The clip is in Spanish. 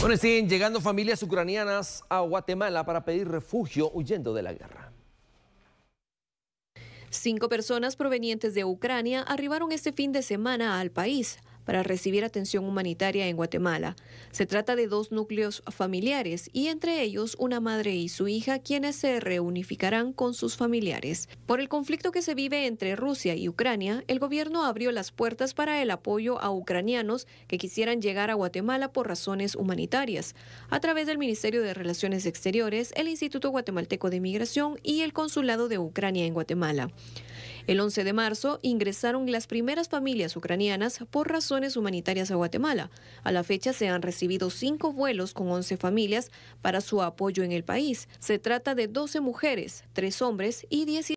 Bueno, siguen llegando familias ucranianas a Guatemala para pedir refugio huyendo de la guerra. Cinco personas provenientes de Ucrania arribaron este fin de semana al país para recibir atención humanitaria en Guatemala. Se trata de dos núcleos familiares y entre ellos una madre y su hija quienes se reunificarán con sus familiares. Por el conflicto que se vive entre Rusia y Ucrania, el gobierno abrió las puertas para el apoyo a ucranianos que quisieran llegar a Guatemala por razones humanitarias. A través del Ministerio de Relaciones Exteriores, el Instituto Guatemalteco de Migración y el Consulado de Ucrania en Guatemala. El 11 de marzo ingresaron las primeras familias ucranianas por razones humanitarias a Guatemala. A la fecha se han recibido cinco vuelos con 11 familias para su apoyo en el país. Se trata de 12 mujeres, 3 hombres y 17